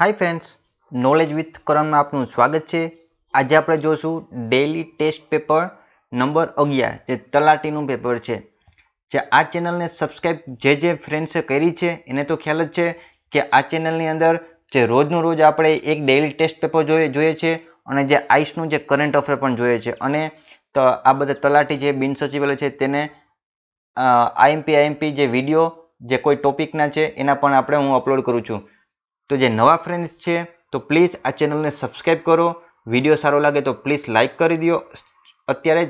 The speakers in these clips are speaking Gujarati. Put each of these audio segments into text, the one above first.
હાય ફ્રેન્ડ્સ નોલેજ વિથ કરણમાં આપનું સ્વાગત છે આજે આપણે જોઈશું ડેલી ટેસ્ટ પેપર નંબર અગિયાર જે તલાટીનું પેપર છે જે આ ચેનલને સબસ્ક્રાઈબ જે જે ફ્રેન્ડ્સે કરી છે એને તો ખ્યાલ જ છે કે આ ચેનલની અંદર જે રોજનું રોજ આપણે એક ડેલી ટેસ્ટ પેપર જોઈએ જોઈએ છે અને જે આઈસનું જે કરંટ અફેર પણ જોઈએ છે અને આ બધા તલાટી જે બિન સચિવાલય છે તેને આઈએમપી આઈએમપી જે વિડીયો જે કોઈ ટોપિકના છે એના પણ આપણે હું અપલોડ કરું છું તો જે નવા ફ્રેન્ડ્સ છે તો પ્લીઝ આ ચેનલને સબસ્ક્રાઈબ કરો વિડીયો સારો લાગે તો પ્લીઝ લાઇક કરી દો અત્યારે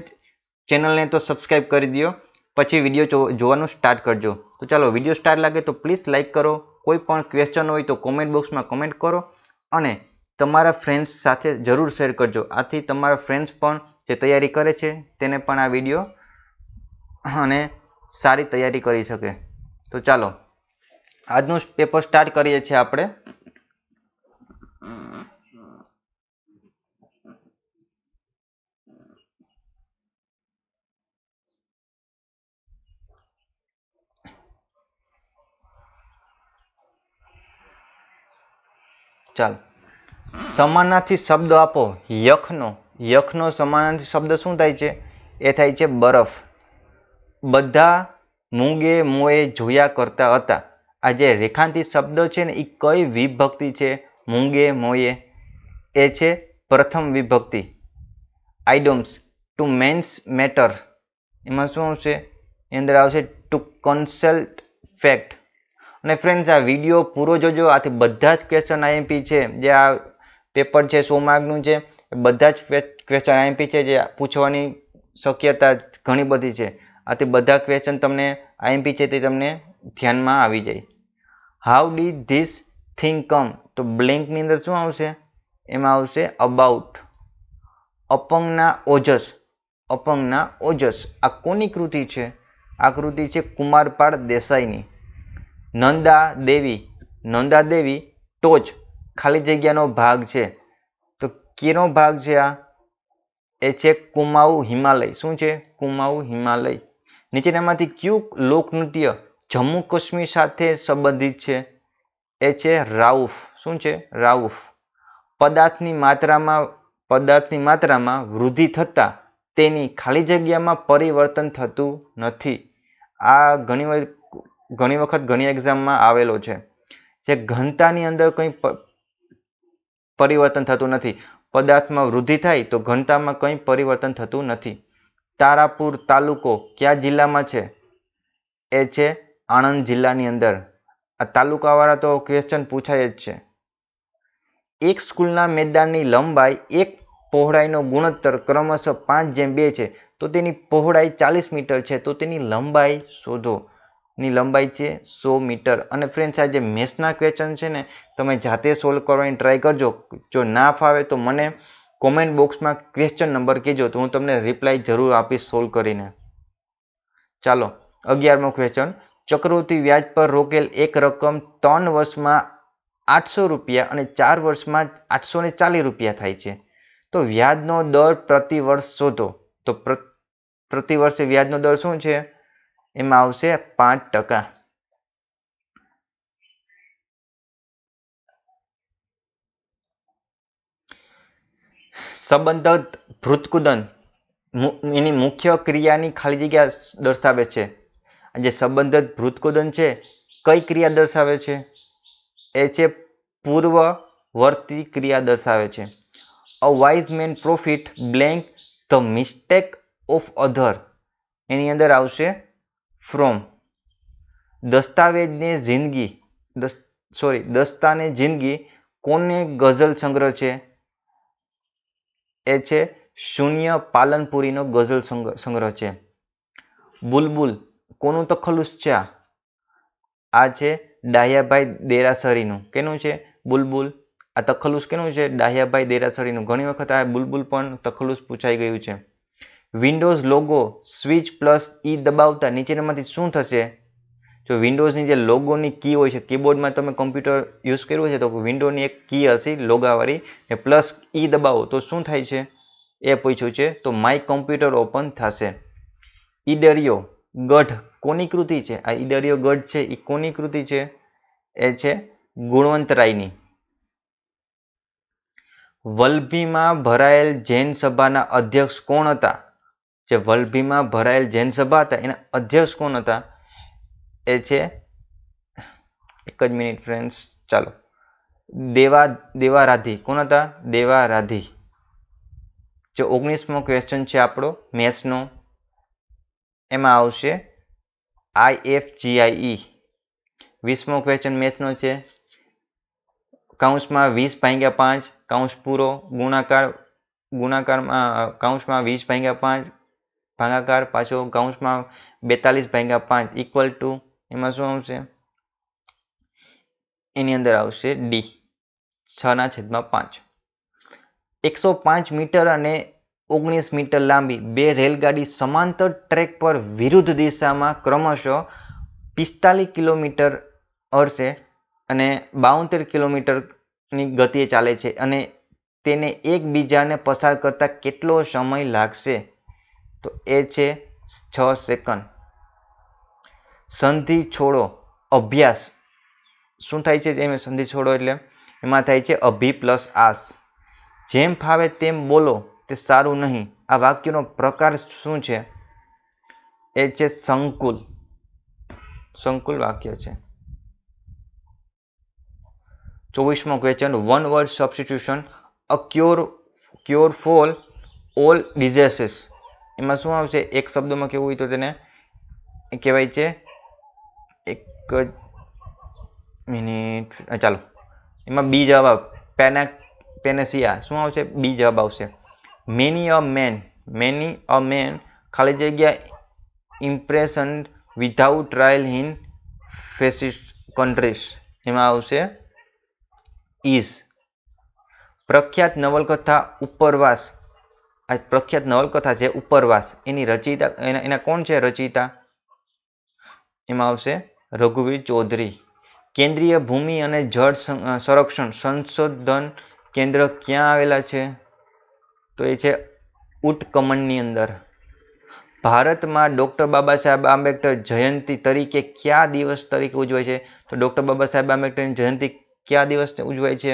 ચેનલને તો સબસ્ક્રાઈબ કરી દો પછી વિડીયો જોવાનું સ્ટાર્ટ કરજો તો ચાલો વિડીયો સ્ટાર્ટ લાગે તો પ્લીઝ લાઇક કરો કોઈ પણ ક્વેશ્ચન હોય તો કોમેન્ટ બોક્સમાં કોમેન્ટ કરો અને તમારા ફ્રેન્ડ્સ સાથે જરૂર શેર કરજો આથી તમારા ફ્રેન્ડ્સ પણ જે તૈયારી કરે છે તેને પણ આ વિડીયો અને સારી તૈયારી કરી શકે તો ચાલો આજનું પેપર સ્ટાર્ટ કરીએ છીએ આપણે ચાલો સમાનાથી શબ્દ આપો યખનો યખનો સમાનાથી શબ્દ શું થાય છે એ થાય છે બરફ બધા મૂંગે મોએ જોયા કરતા હતા આ જે રેખાંતિત શબ્દો છે ને એ કઈ વિભક્તિ છે મૂંગે મોયે એ છે પ્રથમ વિભક્તિ આઈડોમ્સ ટુ મેન્સ મેટર એમાં શું આવશે એની અંદર આવશે ટુ કન્સલ્ટ ફેક્ટ અને ફ્રેન્ડ્સ આ વિડીયો પૂરો જોજો આથી બધા જ ક્વેશ્ચન આઈએમપી છે જે આ પેપર છે સો માર્કનું છે બધા જ ક્વેશ્ચન આઈએમપી છે જે પૂછવાની શક્યતા ઘણી બધી છે આથી બધા ક્વેશ્ચન તમને આઈએમપી છે તે તમને ધ્યાનમાં આવી જાય how did this thing come તો બ્લેન્કની અંદર શું આવશે એમાં આવશે અબાઉટ અપંગના ઓજસ અપંગના ઓજસ આ કોની કૃતિ છે આ કૃતિ છે કુમારપાળ દેસાઈની નંદા દેવી નંદા દેવી ટોચ ખાલી જગ્યાનો ભાગ છે તો કેનો ભાગ છે આ એ છે કુમાઉ હિમાલય શું છે કુમાઉ હિમાલય નીચેનામાંથી કયું લોકનૃત્ય જમ્મુ કાશ્મીર સાથે સંબંધિત છે એ છે રાઉફ શું છે રાઉફ પદાર્થની માત્રામાં પદાર્થની માત્રામાં વૃદ્ધિ થતાં તેની ખાલી જગ્યામાં પરિવર્તન થતું નથી આ ઘણી ઘણી વખત ઘણી એક્ઝામમાં આવેલો છે જે ઘનતાની અંદર કંઈ પરિવર્તન થતું નથી પદાર્થમાં વૃદ્ધિ થાય તો ઘનતામાં કંઈ પરિવર્તન થતું નથી તારાપુર તાલુકો કયા જિલ્લામાં છે એ છે આણંદ જિલ્લાની અંદર આ તાલુકાવાળા તો ક્વેશ્ચન પૂછાય જ છે એક સ્કૂલના મેદાનની લંબાઈ એક પહોળાઈનો ગુણોત્તર ક્રમશઃ પાંચ જેમ બે છે તો તેની પહોળાઈ ચાલીસ મીટર છે તો તેની લંબાઈ શોધો ની લંબાઈ છે સો મીટર અને ફ્રેન્ડ્સ આ જે મેથ્સના ક્વેશ્ચન છે ને તમે જાતે સોલ્વ કરવાની ટ્રાય કરજો જો ના ફાવે તો મને કોમેન્ટ બોક્સમાં ક્વેશ્ચન નંબર કહેજો તો હું તમને રિપ્લાય જરૂર આપીશ સોલ્વ કરીને ચાલો અગિયારમો ક્વેશ્ચન ચક્રવૃત્તિ વ્યાજ પર રોકેલ એક રકમ ત્રણ વર્ષમાં આઠસો રૂપિયા અને ચાર વર્ષમાં આઠસો ને ચાલીસ રૂપિયા થાય છે તો વ્યાજનો દર પ્રતિ વર્ષ શોધો તો પ્રતિ વર્ષે વ્યાજનો દર શું છે એમાં આવશે પાંચ ટકા સંબંધત ભૃતકુદન એની મુખ્ય ક્રિયાની ખાલી જગ્યા દર્શાવે છે જે સંબંધિત ભૃતકોદન છે કઈ ક્રિયા દર્શાવે છે એ છે પૂર્વવર્તી ક્રિયા દર્શાવે છે a wise man profit blank the mistake of other એની અંદર આવશે ફ્રોમ દસ્તાવેજને જિંદગી દસ સોરી દસ્તાને જિંદગી કોને ગઝલ સંગ્રહ છે એ છે શૂન્ય પાલનપુરીનો ગઝલ સંગ્રહ છે બુલબુલ કોનું તખલ્લુસ છે આ આ છે ડાહ્યાભાઈ દેરાસરીનું કેનું છે બુલબુલ આ તખલુસ કેનું છે ડાહ્યાભાઈ દેરાસરીનું ઘણી વખત આ બુલબુલ પણ તખલુસ પૂછાઈ ગયું છે Windows logo switch plus E દબાવતા નીચેનામાંથી શું થશે જો વિન્ડોઝની જે લોગોની કી હોય છે કીબોર્ડમાં તમે કમ્પ્યુટર યુઝ કર્યું છે તો વિન્ડોની એક કી હશે લોગાવાળી ને પ્લસ ઈ દબાવો તો શું થાય છે એ પૂછ્યું છે તો માય કમ્પ્યુટર ઓપન થશે ઈ ઈડરિયો ગઢ કોની કૃતિ છે આ ઈડરિયો ગઢ છે એ કોની કૃતિ છે એ છે ગુણવંતરાયની વલભીમાં ભરાયેલ જૈન સભાના અધ્યક્ષ કોણ હતા જે વલભીમાં ભરાયેલ જૈન સભા હતા એના અધ્યક્ષ કોણ હતા એ છે એક જ મિનિટ ફ્રેન્ડ્સ ચાલો દેવા દેવારાધી કોણ હતા દેવારાધી જે ઓગણીસમો ક્વેશ્ચન છે આપણો મેથ્સનો એમાં આવશે આઈ એફ જીઆઈઈ વીસમો ક્વેશ્ચન મેથનો છે કાઉન્સમાં વીસ ભાંગ્યા પાંચ કાઉન્સ પૂરો ગુણાકાર ગુણાકારમાં કાઉન્સમાં વીસ ભાંગ્યા પાંચ ભાગાકાર પાછો કાઉન્સમાં બેતાલીસ ભાંગ્યા પાંચ ઇક્વલ ટુ એમાં શું આવશે એની અંદર આવશે ડી છના છેદમાં પાંચ એકસો પાંચ મીટર અને ઓગણીસ મીટર લાંબી બે રેલગાડી સમાંતર ટ્રેક પર વિરુદ્ધ દિશામાં ક્રમશઃ પિસ્તાલીસ કિલોમીટર અર્થે અને બાવોતેર કિલોમીટરની ગતિએ ચાલે છે અને તેને એકબીજાને પસાર કરતાં કેટલો સમય લાગશે તો એ છે છ સેકન્ડ સંધિ છોડો અભ્યાસ શું થાય છે એમ સંધિ છોડો એટલે એમાં થાય છે અભી પ્લસ આસ જેમ ફાવે તેમ બોલો તે સારું નહીં આ વાક્યનો પ્રકાર શું છે એ છે સંકુલ સંકુલ વાક્ય છે ચોવીસમો question one word substitution a cure cure for all diseases એમાં શું આવશે એક શબ્દમાં કેવું હોય તો તેને કહેવાય છે એક મિનિટ ચાલો એમાં બી જવાબ પેના પેનેસિયા શું આવશે બી જવાબ આવશે many a man many a man ખાલી જગ્યા impression without trial in fascist countries એમાં આવશે ઇઝ પ્રખ્યાત નવલકથા ઉપરવાસ આ પ્રખ્યાત નવલકથા છે ઉપરવાસ એની રચયિતા એના એના કોણ છે રચયિતા એમાં આવશે રઘુવીર ચૌધરી કેન્દ્રીય ભૂમિ અને જળ સંરક્ષણ સંશોધન કેન્દ્ર ક્યાં આવેલા છે તો એ છે ઊટ અંદર ભારતમાં ડૉક્ટર બાબા સાહેબ આંબેડકર જયંતિ તરીકે કયા દિવસ તરીકે ઉજવાય છે તો ડૉક્ટર બાબા સાહેબ આંબેડકરની જયંતિ કયા દિવસ ઉજવાય છે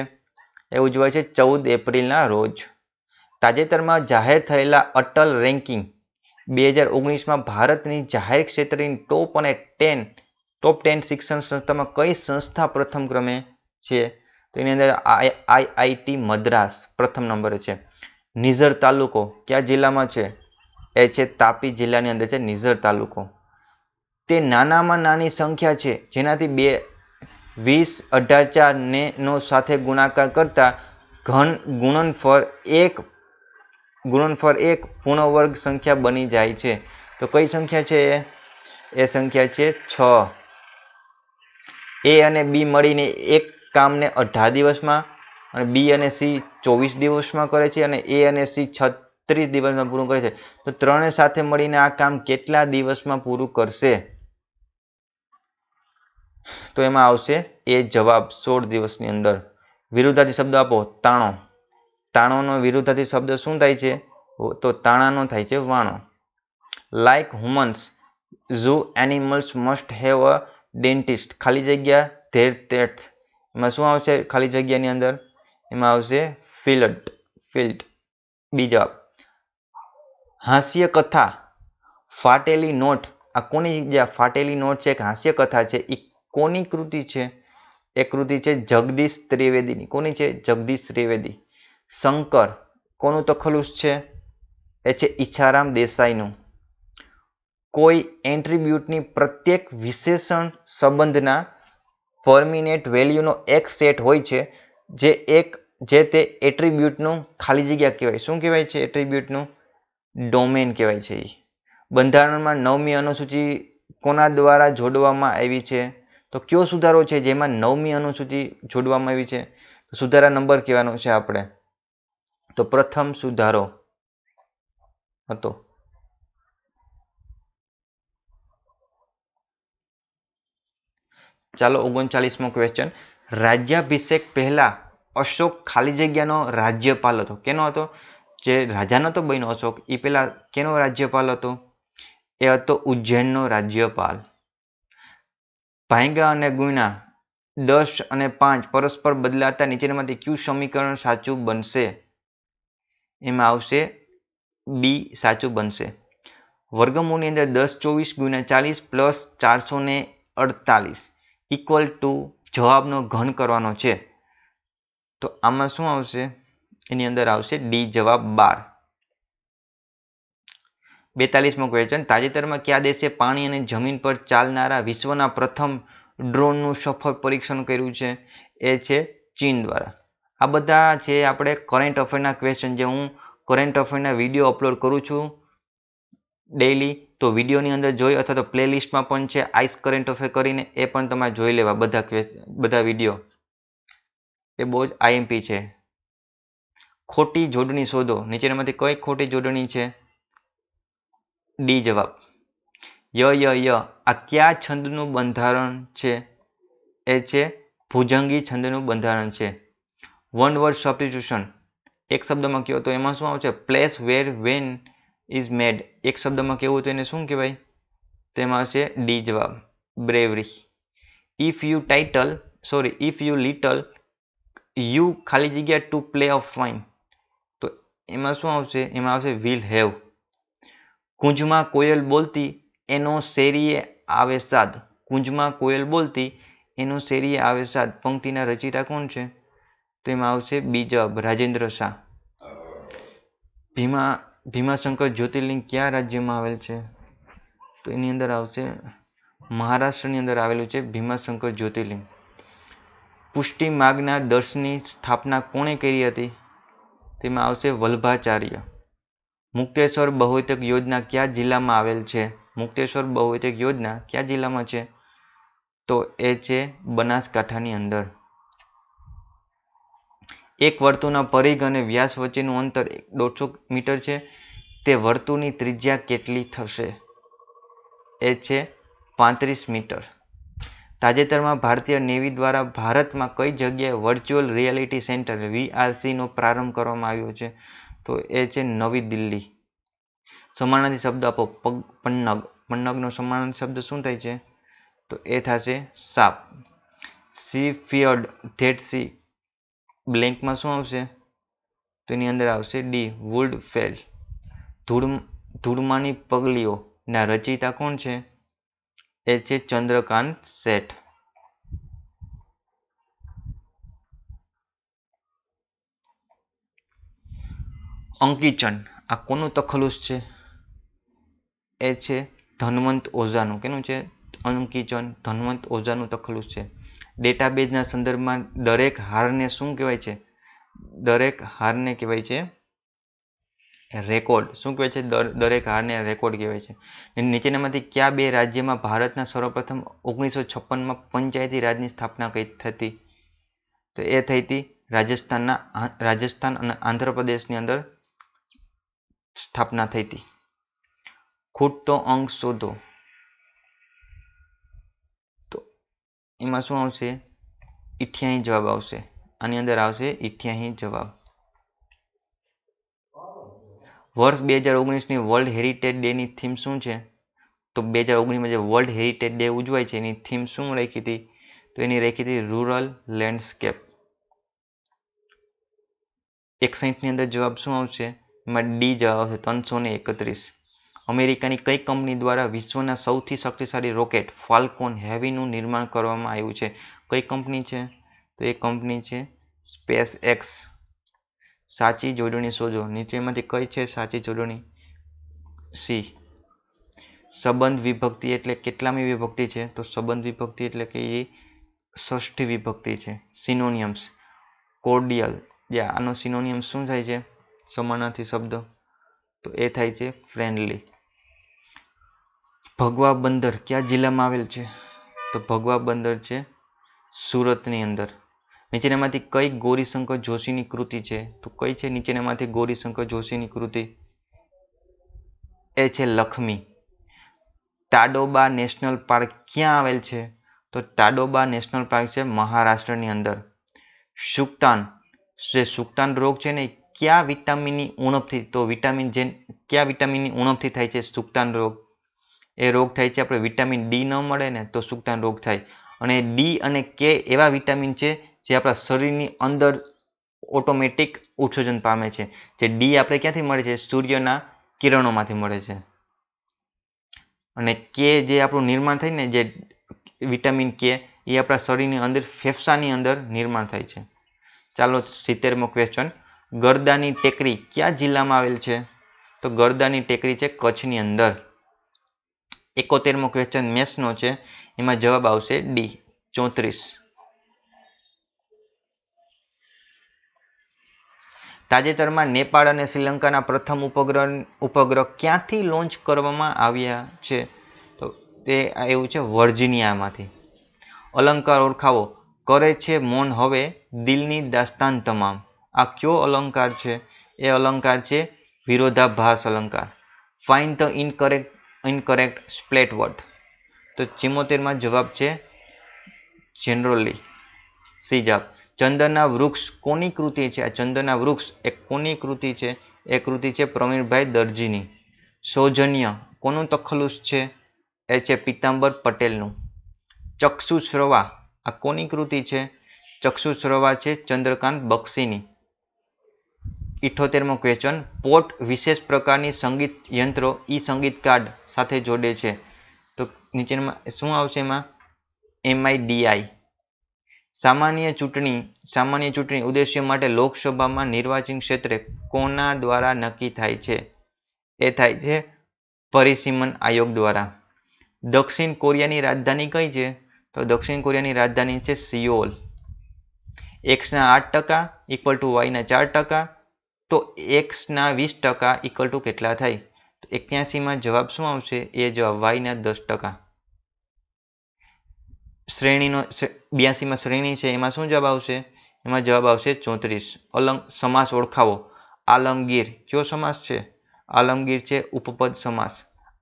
એ ઉજવાય છે ચૌદ એપ્રિલના રોજ તાજેતરમાં જાહેર થયેલા અટલ રેન્કિંગ બે હજાર ઓગણીસમાં ભારતની જાહેર ક્ષેત્રની ટોપ અને ટેન ટોપ ટેન શિક્ષણ સંસ્થામાં કઈ સંસ્થા પ્રથમ ક્રમે છે તો એની અંદર આઈઆઈટી મદ્રાસ પ્રથમ નંબરે છે નિઝર તાલુકો કયા જિલ્લામાં છે એ છે તાપી જિલ્લાની અંદર છે નિઝર તાલુકો તે નાનામાં નાની સંખ્યા છે જેનાથી બે વીસ અઢાર ચાર ને નો સાથે ગુણાકાર કરતા ઘન ગુણનફળ એક ગુણનફળ એક પૂર્ણવર્ગ સંખ્યા બની જાય છે તો કઈ સંખ્યા છે એ એ સંખ્યા છે છ એ અને બી મળીને એક કામને અઢાર દિવસમાં અને બી અને સી ચોવીસ દિવસમાં કરે છે અને એ અને સી છત્રીસ દિવસમાં પૂરું કરે છે તો ત્રણે સાથે મળીને આ કામ કેટલા દિવસમાં પૂરું કરશે તો એમાં આવશે એ જવાબ સોળ દિવસની અંદર વિરુદ્ધાર્થી શબ્દ આપો તાણો તાણોનો વિરુદ્ધાર્થી શબ્દ શું થાય છે તો તાણાનો થાય છે વાણો like humans zoo animals must have a dentist ખાલી જગ્યા ધેર તેટ એમાં શું આવશે ખાલી જગ્યાની અંદર એમાં આવશે ફિલ્ટ ફિલ્ટ બી જવાબ હાસ્ય કથા ફાટેલી નોટ આ કોની જે ફાટેલી નોટ છે એક હાસ્ય કથા છે એ કોની કૃતિ છે એ કૃતિ છે જગદીશ ત્રિવેદીની કોની છે જગદીશ ત્રિવેદી શંકર કોનું તખલુસ છે એ છે ઈચ્છારામ દેસાઈનું કોઈ એન્ટ્રીબ્યુટની પ્રત્યેક વિશેષણ સંબંધના ફર્મિનેટ વેલ્યુનો એક સેટ હોય છે જે એક જે તે એટ્રીબ્યુટનું ખાલી જગ્યા કહેવાય શું કહેવાય છે એટ્રીબ્યુટનું ડોમેન કહેવાય છે એ બંધારણમાં નવમી અનુસૂચિ કોના દ્વારા જોડવામાં આવી છે તો કયો સુધારો છે જેમાં નવમી અનુસૂચિ જોડવામાં આવી છે સુધારા નંબર કહેવાનો છે આપણે તો પ્રથમ સુધારો હતો ચાલો ઓગણચાલીસમો ક્વેશ્ચન રાજ્યાભિષેક પહેલાં અશોક ખાલી જગ્યાનો રાજ્યપાલ હતો કેનો હતો જે રાજાનો નહોતો બન્યો અશોક એ પહેલાં કેનો રાજ્યપાલ હતો એ હતો ઉજ્જૈનનો રાજ્યપાલ ભાંગા અને ગુણા દસ અને પાંચ પરસ્પર બદલાતા નીચેનામાંથી ક્યુ સમીકરણ સાચું બનશે એમાં આવશે બી સાચું બનશે વર્ગમૂળની અંદર દસ ચોવીસ ગુણ્યા ચાલીસ પ્લસ ચારસો ને અડતાલીસ ઇક્વલ ટુ જવાબનો ઘન કરવાનો છે તો આમાં શું આવશે એની અંદર આવશે ડી જવાબ બાર બેતાલીસમો ક્વેશ્ચન તાજેતરમાં કયા દેશે પાણી અને જમીન પર ચાલનારા વિશ્વના પ્રથમ ડ્રોનનું સફળ પરીક્ષણ કર્યું છે એ છે ચીન દ્વારા આ બધા છે આપણે કરંટ અફેરના ક્વેશ્ચન જે હું કરંટ અફેરના વિડીયો અપલોડ કરું છું ડેઈલી તો વિડીયોની અંદર જોઈ અથવા તો પ્લેલિસ્ટમાં પણ છે આઈસ કરંટ અફેર કરીને એ પણ તમારે જોઈ લેવા બધા ક્વેશ્ચન બધા વિડીયો એ તે બોજ આઈએમપી છે ખોટી જોડણી શોધો નીચેનામાંથી કઈ ખોટી જોડણી છે ડી જવાબ ય ય આ કયા છંદનું બંધારણ છે એ છે ભુજંગી છંદનું બંધારણ છે વન વર્ડ સબસ્ટિટ્યુશન એક શબ્દમાં કહો તો એમાં શું આવશે place where wine is made એક શબ્દમાં કહેવું તો એને શું કહેવાય તો એમાં છે ડી જવાબ bravery if you title sorry if you little you ખાલી જગ્યા ટુ પ્લે ઓફ વાઇન તો એમાં શું આવશે એમાં આવશે વિલ હેવ કુંજમાં કોયલ બોલતી એનો શેરીએ આવે સાદ કુંજમાં કોયલ બોલતી એનો શેરીએ આવે સાદ પંક્તિના રચિતા કોણ છે તો એમાં આવશે બીજબ રાજેન્દ્ર શાહ ભીમા ભીમાશંકર જ્યોતિર્લિંગ કયા રાજ્યમાં આવેલ છે તો એની અંદર આવશે મહારાષ્ટ્રની અંદર આવેલું છે ભીમાશંકર જ્યોતિર્લિંગ પુષ્ટિ માગના દર્શની સ્થાપના કોણે કરી હતી તેમાં આવશે વલ્ભાચાર્ય મુક્તેશ્વર બહુતક યોજના કયા જિલ્લામાં આવેલ છે મુક્તેશ્વર બહુતક યોજના કયા જિલ્લામાં છે તો એ છે બનાસકાંઠાની અંદર એક વર્તુળના પરિઘ અને વ્યાસ વચ્ચેનું અંતર દોઢસો મીટર છે તે વર્તુળની ત્રિજ્યા કેટલી થશે એ છે પાંત્રીસ મીટર તાજેતરમાં ભારતીય નેવી દ્વારા ભારતમાં કઈ જગ્યાએ વર્ચ્યુઅલ રિયાલિટી સેન્ટર વીઆરસીનો પ્રારંભ કરવામાં આવ્યો છે તો એ છે નવી દિલ્હી સમાનાર્થી શબ્દ આપો પગ પન્નગ પન્નગનો સમાનાર્થી શબ્દ શું થાય છે તો એ થશે સાપ સી ફિયર્ડ ધેટ સી બ્લેન્કમાં શું આવશે તો એની અંદર આવશે ડી વુડ ફેલ ધૂળ ધૂળમાની પગલીઓના રચયિતા કોણ છે એ છે ચંદ્રકાંત શેઠ અંકિચન આ કોનું તખલુસ છે એ છે ધનવંત ઓઝાનું કેનું છે અંકિચન ધનવંત ઓઝાનું તખલુસ છે ડેટાબેઝના સંદર્ભમાં દરેક હારને શું કહેવાય છે દરેક હારને કહેવાય છે રેકોર્ડ શું કહેવાય છે દર દરેક હારને રેકોર્ડ કહેવાય છે નીચેનામાંથી કયા બે રાજ્યમાં ભારતના સર્વપ્રથમ ઓગણીસો છપ્પનમાં પંચાયતી રાજની સ્થાપના કઈ થતી તો એ થઈ હતી રાજસ્થાનના રાજસ્થાન અને આંધ્રપ્રદેશની અંદર સ્થાપના થઈ હતી ખૂટતો અંક શોધો તો એમાં શું આવશે ઇઠ્યાહી જવાબ આવશે આની અંદર આવશે ઇઠ્યાહી જવાબ વર્ષ બે હજાર ઓગણીસની વર્લ્ડ હેરિટેજ ડેની થીમ શું છે તો બે હજાર ઓગણીસમાં જે વર્લ્ડ હેરિટેજ ડે ઉજવાય છે એની થીમ શું રાખી હતી તો એની રાખી હતી રૂરલ લેન્ડસ્કેપ એકસાઈઠની અંદર જવાબ શું આવશે એમાં ડી જવાબ આવશે ત્રણસો ને એકત્રીસ અમેરિકાની કઈ કંપની દ્વારા વિશ્વના સૌથી શક્તિશાળી રોકેટ ફાલ્કોન હેવીનું નિર્માણ કરવામાં આવ્યું છે કઈ કંપની છે તો એ કંપની છે સ્પેસ એક્સ સાચી જોડણી શોધો નીચેમાંથી કઈ છે સાચી જોડણી સી સંબંધ વિભક્તિ એટલે કેટલામી વિભક્તિ છે તો સંબંધ વિભક્તિ એટલે કે એ ષષ્ઠી વિભક્તિ છે સિનોનિયમ્સ કોર્ડિયલ જે આનો સિનોનિયમ શું થાય છે સમાનાર્થી શબ્દ તો એ થાય છે ફ્રેન્ડલી ભગવા બંદર કયા જિલ્લામાં આવેલ છે તો ભગવા બંદર છે સુરતની અંદર નીચેનામાંથી કઈ ગૌરીશંકર જોશીની કૃતિ છે તો કઈ છે નીચેનામાંથી ગૌરીશંકર જોશીની કૃતિ એ છે લખમી તાડોબા નેશનલ પાર્ક ક્યાં આવેલ છે તો તાડોબા નેશનલ પાર્ક છે મહારાષ્ટ્રની અંદર સુક્તાન જે સુક્તાન રોગ છે ને કયા વિટામિનની ઉણપથી તો વિટામિન જે કયા વિટામિનની ઉણપથી થાય છે સુક્તાન રોગ એ રોગ થાય છે આપણે વિટામિન ડી ન મળે ને તો સુક્તાન રોગ થાય અને ડી અને કે એવા વિટામિન છે જે આપણા શરીરની અંદર ઓટોમેટિક ઉત્સર્જન પામે છે જે ડી આપણે ક્યાંથી મળે છે સૂર્યના કિરણોમાંથી મળે છે અને કે જે આપણું નિર્માણ થાય ને જે વિટામિન કે એ આપણા શરીરની અંદર ફેફસાની અંદર નિર્માણ થાય છે ચાલો સિત્તેરમો ક્વેશ્ચન ગરદાની ટેકરી કયા જિલ્લામાં આવેલ છે તો ગરદાની ટેકરી છે કચ્છની અંદર એકોતેરમો ક્વેશ્ચન મેથ્સનો છે એમાં જવાબ આવશે ડી ચોત્રીસ તાજેતરમાં નેપાળ અને શ્રીલંકાના પ્રથમ ઉપગ્રહ ઉપગ્રહ ક્યાંથી લોન્ચ કરવામાં આવ્યા છે તો તે એવું છે વર્જિનિયામાંથી અલંકાર ઓળખાવો કરે છે મૌન હવે દિલની દાસ્તાન તમામ આ કયો અલંકાર છે એ અલંકાર છે વિરોધાભાસ અલંકાર find the incorrect incorrect spelt word તો ચિમોતેરમાં જવાબ છે જનરલી સીજાબ ચંદનના વૃક્ષ કોની કૃતિ છે આ ચંદનના વૃક્ષ એ કોની કૃતિ છે એ કૃતિ છે પ્રવીણભાઈ દરજીની સૌજન્ય કોનું તખલુસ છે એ છે પીતાંબર પટેલનું ચક્ષુશ્રવા આ કોની કૃતિ છે ચક્ષુશ્રવા છે ચંદ્રકાંત બક્ષીની ઇઠોતેરમો ક્વેશ્ચન પોટ વિશેષ પ્રકારની સંગીત યંત્રો ઈ સંગીત કાર્ડ સાથે જોડે છે તો નીચેમાં શું આવશે એમાં એમઆઈડીઆઈ સામાન્ય ચૂંટણી સામાન્ય ચૂંટણી ઉદ્દેશ્ય માટે લોકસભામાં નિર્વાચન ક્ષેત્રે કોના દ્વારા નક્કી થાય છે એ થાય છે પરિસીમન આયોગ દ્વારા દક્ષિણ કોરિયાની રાજધાની કઈ છે તો દક્ષિણ કોરિયાની રાજધાની છે સિયોલ એક્સના આઠ ટકા ઇક્વલ ટુ વાયના ચાર ટકા તો એક્સના વીસ ટકા ઇક્વલ ટુ કેટલા થાય તો એક્યાસીમાં જવાબ શું આવશે એ જવાબ વાયના દસ ટકા શ્રેણીનો બ્યાસીમાં શ્રેણી છે એમાં શું જવાબ આવશે એમાં જવાબ આવશે ચોત્રીસ અલંગ સમાસ ઓળખાવો આલમગીર કયો સમાસ છે આલમગીર છે ઉપપદ સમાસ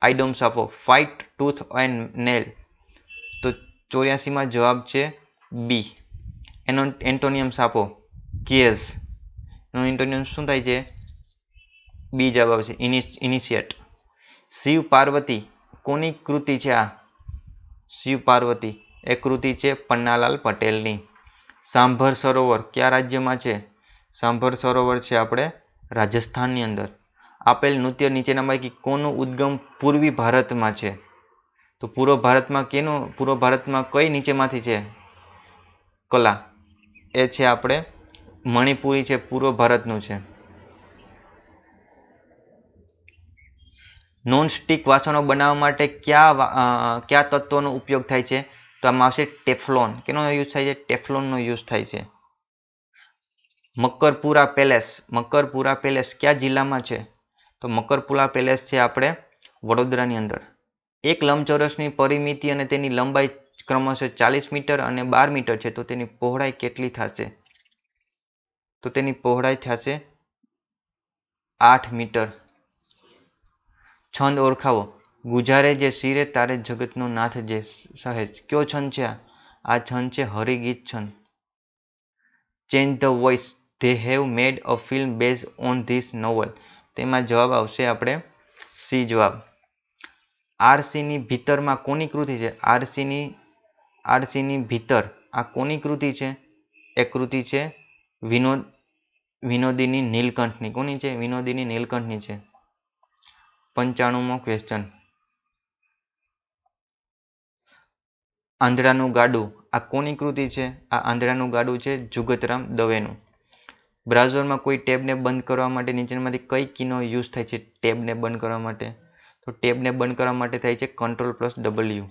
આઈડોમ સાફો ફાઇટ ટૂથ એન્ડ નેલ તો ચોર્યાસીમાં જવાબ છે બી એનો એન્ટોનિયમ સાપો કેસ એનો એન્ટોનિયમ શું થાય છે બી જવાબ આવશે ઇનિશિયેટ શિવ પાર્વતી કોની કૃતિ છે આ શિવ પાર્વતી એ કૃતિ છે પન્નાલાલ પટેલની સાંભર સરોવર કયા રાજ્યમાં છે સાંભર સરોવર છે આપણે રાજસ્થાનની અંદર આપેલ નૃત્ય નીચેના પૈકી કોનું ઉદ્ગમ પૂર્વી ભારતમાં છે તો પૂર્વ ભારતમાં કેનું પૂર્વ ભારતમાં કઈ નીચેમાંથી છે કલા એ છે આપણે મણિપુરી છે પૂર્વ ભારતનું છે નોન વાસણો બનાવવા માટે કયા કયા તત્વોનો ઉપયોગ થાય છે તો આમાં આવશે ટેફલોન કેનો યુઝ થાય છે ટેફલોનનો યુઝ થાય છે મકરપુરા પેલેસ મકરપુરા પેલેસ ક્યાં જિલ્લામાં છે તો મકરપુરા પેલેસ છે આપણે વડોદરાની અંદર એક લંબચોરસની પરિમિતિ અને તેની લંબાઈ ક્રમશઃ ચાલીસ મીટર અને બાર મીટર છે તો તેની પહોળાઈ કેટલી થશે તો તેની પહોળાઈ થશે આઠ મીટર છંદ ઓળખાવો ગુજારે જે શિરે તારે જગતનો નાથ જે સહેજ કયો છન છે આ આ છન છે હરિગીત છન change the voice they have made a film base on this novel તેમાં જવાબ આવશે આપણે સી જવાબ આરસીની ભીતરમાં કોની કૃતિ છે આરસીની આરસીની ભીતર આ કોની કૃતિ છે એ કૃતિ છે વિનોદ વિનોદીની નીલકંઠની કોની છે વિનોદીની નીલકંઠની છે પંચાણુંમો ક્વેશ્ચન આંધળાનું ગાડું આ કોની કૃતિ છે આ આંધળાનું ગાડું છે જુગતરામ દવેનું બ્રાઉઝરમાં કોઈ ટેબને બંધ કરવા માટે નીચેનામાંથી કઈ કીનો યુઝ થાય છે ટેબને બંધ કરવા માટે તો ટેબને બંધ કરવા માટે થાય છે કંટ્રોલ પ્લસ ડબલ્યુ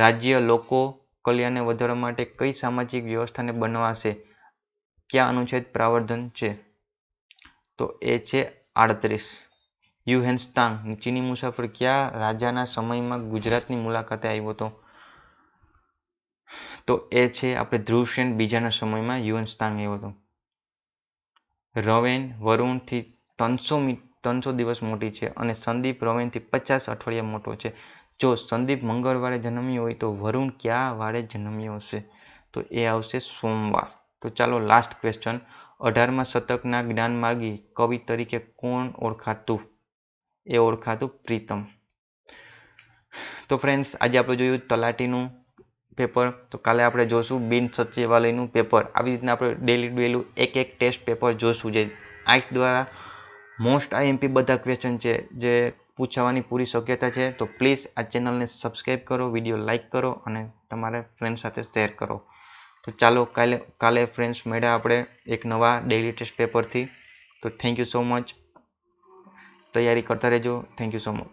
રાજ્ય લોકો કલ્યાણને વધારવા માટે કઈ સામાજિક વ્યવસ્થાને બનાવાશે ક્યાં અનુચ્છેદ પ્રાવર્ધન છે તો એ છે આડત્રીસ યુહેન્સ્તાંગ ચીની મુસાફર ક્યાં રાજાના સમયમાં ગુજરાતની મુલાકાતે આવ્યો હતો તો એ છે આપણે ધ્રુવસેન બીજાના સમયમાં યુવન સ્થાન ગયો હતો રવેન વરુણથી ત્રણસો ત્રણસો દિવસ મોટી છે અને સંદીપ રવેનથી પચાસ અઠવાડિયા મોટો છે જો સંદીપ મંગળવારે જન્મ્યો હોય તો વરુણ ક્યાં વારે જન્મ્યો હશે તો એ આવશે સોમવાર તો ચાલો લાસ્ટ ક્વેશ્ચન અઢારમા શતકના જ્ઞાન જ્ઞાનમાર્ગી કવિ તરીકે કોણ ઓળખાતું એ ઓળખાતું પ્રીતમ તો ફ્રેન્ડ્સ આજે આપણે જોયું તલાટીનું પેપર તો કાલે આપણે જોશું બિન સચિવાલયનું પેપર આવી રીતના આપણે ડેલી ડેલું એક એક ટેસ્ટ પેપર જોશું જે આઈસ દ્વારા મોસ્ટ આઈએમપી બધા ક્વેશ્ચન છે જે પૂછાવાની પૂરી શક્યતા છે તો પ્લીઝ આ ચેનલને સબસ્ક્રાઈબ કરો વિડીયો લાઇક કરો અને તમારા ફ્રેન્ડ સાથે શેર કરો તો ચાલો કાલે કાલે ફ્રેન્ડ્સ મળ્યા આપણે એક નવા ડેલી ટેસ્ટ પેપરથી તો થેન્ક યુ સો મચ તૈયારી કરતા રહેજો થેન્ક યુ સો મચ